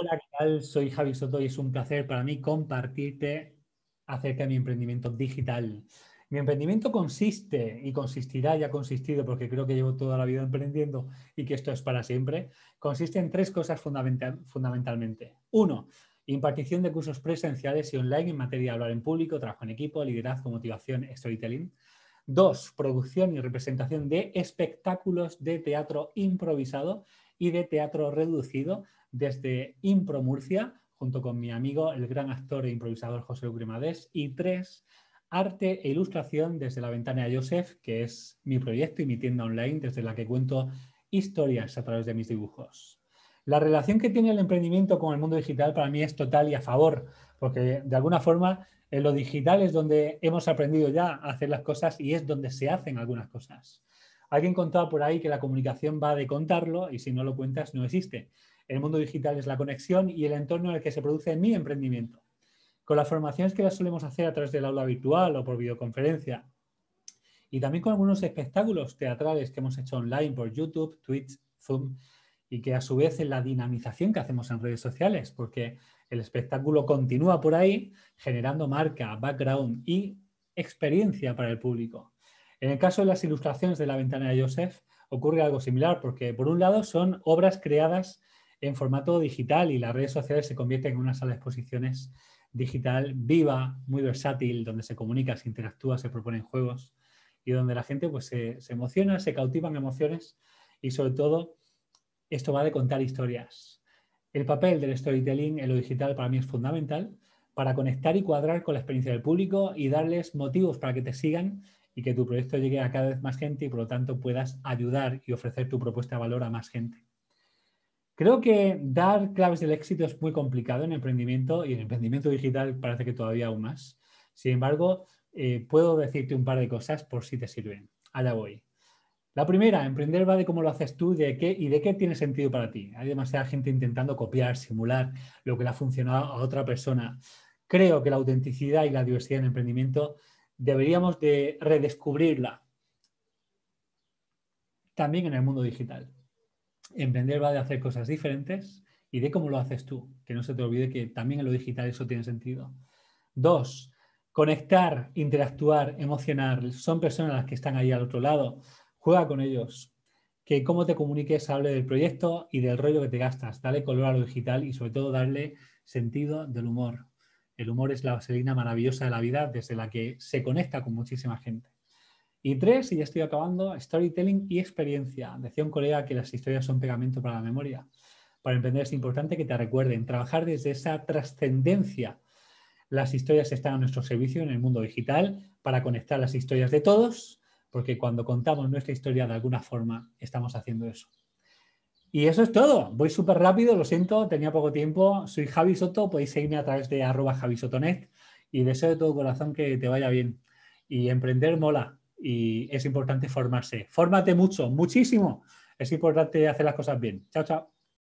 Hola, ¿qué tal? Soy Javi Soto y es un placer para mí compartirte acerca de mi emprendimiento digital. Mi emprendimiento consiste y consistirá y ha consistido, porque creo que llevo toda la vida emprendiendo y que esto es para siempre, consiste en tres cosas fundamentalmente. Uno, impartición de cursos presenciales y online en materia de hablar en público, trabajo en equipo, liderazgo, motivación, storytelling. Dos, producción y representación de espectáculos de teatro improvisado y de teatro reducido desde Impro Murcia, junto con mi amigo, el gran actor e improvisador José Ugrimadés. Y tres, arte e ilustración desde la ventana de Joseph, que es mi proyecto y mi tienda online desde la que cuento historias a través de mis dibujos. La relación que tiene el emprendimiento con el mundo digital para mí es total y a favor, porque de alguna forma en lo digital es donde hemos aprendido ya a hacer las cosas y es donde se hacen algunas cosas. Alguien contaba por ahí que la comunicación va de contarlo y si no lo cuentas no existe. El mundo digital es la conexión y el entorno en el que se produce mi emprendimiento. Con las formaciones que las solemos hacer a través del aula virtual o por videoconferencia y también con algunos espectáculos teatrales que hemos hecho online por YouTube, Twitch, Zoom, y que a su vez es la dinamización que hacemos en redes sociales, porque el espectáculo continúa por ahí generando marca, background y experiencia para el público. En el caso de las ilustraciones de la ventana de Joseph ocurre algo similar, porque por un lado son obras creadas en formato digital y las redes sociales se convierten en una sala de exposiciones digital viva, muy versátil, donde se comunica, se interactúa, se proponen juegos y donde la gente pues, se, se emociona, se cautivan emociones y sobre todo esto va de contar historias. El papel del storytelling en lo digital para mí es fundamental para conectar y cuadrar con la experiencia del público y darles motivos para que te sigan y que tu proyecto llegue a cada vez más gente y por lo tanto puedas ayudar y ofrecer tu propuesta de valor a más gente. Creo que dar claves del éxito es muy complicado en emprendimiento y en emprendimiento digital parece que todavía aún más. Sin embargo, eh, puedo decirte un par de cosas por si te sirven. Allá voy. La primera, emprender va de cómo lo haces tú de qué, y de qué tiene sentido para ti. Hay demasiada gente intentando copiar, simular lo que le ha funcionado a otra persona. Creo que la autenticidad y la diversidad en el emprendimiento deberíamos de redescubrirla también en el mundo digital. Emprender va de hacer cosas diferentes y de cómo lo haces tú. Que no se te olvide que también en lo digital eso tiene sentido. Dos, conectar, interactuar, emocionar. Son personas las que están ahí al otro lado. Juega con ellos. Que cómo te comuniques, hable del proyecto y del rollo que te gastas. Dale color a lo digital y sobre todo darle sentido del humor. El humor es la vaselina maravillosa de la vida desde la que se conecta con muchísima gente. Y tres, y ya estoy acabando, storytelling y experiencia. Decía un colega que las historias son pegamento para la memoria. Para emprender es importante que te recuerden, trabajar desde esa trascendencia. Las historias están a nuestro servicio en el mundo digital para conectar las historias de todos porque cuando contamos nuestra historia de alguna forma estamos haciendo eso. Y eso es todo. Voy súper rápido, lo siento, tenía poco tiempo. Soy Javi Soto, podéis seguirme a través de arroba javisotonet y deseo de todo corazón que te vaya bien. Y emprender mola y es importante formarse. Fórmate mucho, muchísimo. Es importante hacer las cosas bien. Chao, chao.